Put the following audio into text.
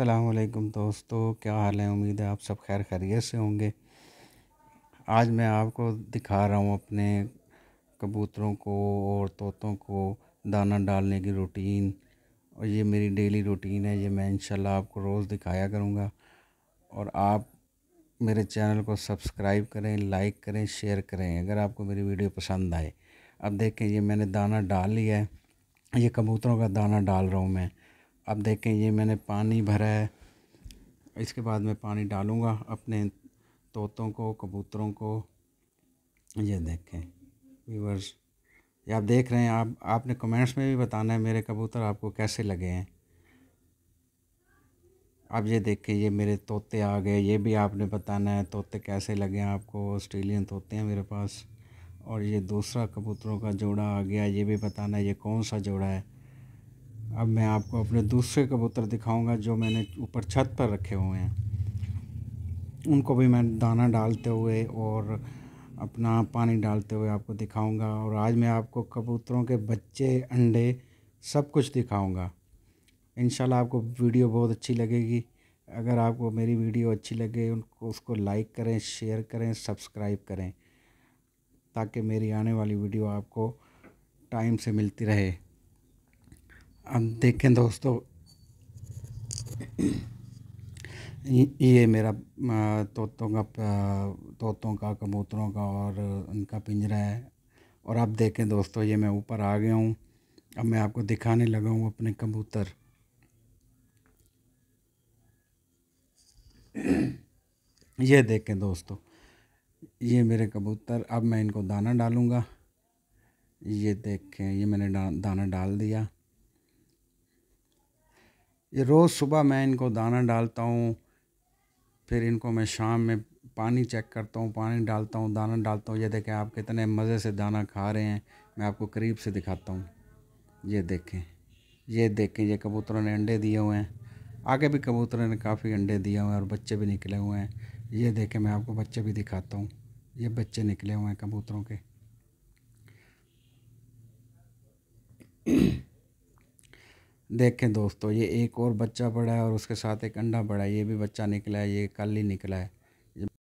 अल्लाम दोस्तों क्या हाल है उम्मीद है आप सब खैर खैरियत से होंगे आज मैं आपको दिखा रहा हूँ अपने कबूतरों को और तोतों को दाना डालने की रूटीन और ये मेरी डेली रूटीन है ये मैं इंशाल्लाह आपको रोज़ दिखाया करूँगा और आप मेरे चैनल को सब्सक्राइब करें लाइक करें शेयर करें अगर आपको मेरी वीडियो पसंद आए अब देखें ये मैंने दाना डाल लिया है ये कबूतरों का दाना डाल रहा हूँ मैं अब देखें ये मैंने पानी भरा है इसके बाद मैं पानी डालूँगा अपने तोतों को कबूतरों को ये देखें व्यूवर्स ये आप देख रहे हैं आप आपने कमेंट्स में भी बताना है मेरे कबूतर आपको कैसे लगे हैं अब ये देखें ये मेरे तोते आ गए ये भी आपने बताना है तोते कैसे लगे हैं आपको ऑस्ट्रेलियन तोते हैं मेरे पास और ये दूसरा कबूतरों का जोड़ा आ गया ये भी बताना है ये कौन सा जोड़ा है अब मैं आपको अपने दूसरे कबूतर दिखाऊंगा जो मैंने ऊपर छत पर रखे हुए हैं उनको भी मैं दाना डालते हुए और अपना पानी डालते हुए आपको दिखाऊंगा और आज मैं आपको कबूतरों के बच्चे अंडे सब कुछ दिखाऊंगा इन आपको वीडियो बहुत अच्छी लगेगी अगर आपको मेरी वीडियो अच्छी लगे उनको उसको लाइक करें शेयर करें सब्सक्राइब करें ताकि मेरी आने वाली वीडियो आपको टाइम से मिलती रहे अब देखें दोस्तों ये मेरा तोतों का तोतों का कबूतरों का और उनका पिंजरा है और अब देखें दोस्तों ये मैं ऊपर आ गया हूँ अब मैं आपको दिखाने लगा हूँ अपने कबूतर ये देखें दोस्तों ये मेरे कबूतर अब मैं इनको दाना डालूँगा ये देखें ये मैंने दाना डाल दिया ये रोज़ सुबह मैं इनको दाना डालता हूँ फिर इनको मैं शाम में पानी चेक करता हूँ पानी डालता हूँ दाना डालता हूँ ये देखें आप कितने मज़े से दाना खा रहे हैं मैं आपको करीब से दिखाता हूँ ये देखें ये देखें ये कबूतरों ने अंडे दिए हुए हैं आगे भी कबूतरों ने काफ़ी अंडे दिए हुए हैं और बच्चे भी निकले हुए हैं ये देखें मैं आपको बच्चे भी दिखाता हूँ ये बच्चे निकले हुए हैं कबूतरों के देखें दोस्तों ये एक और बच्चा पड़ा है और उसके साथ एक अंडा पड़ा है ये भी बच्चा निकला है ये कल ही निकला है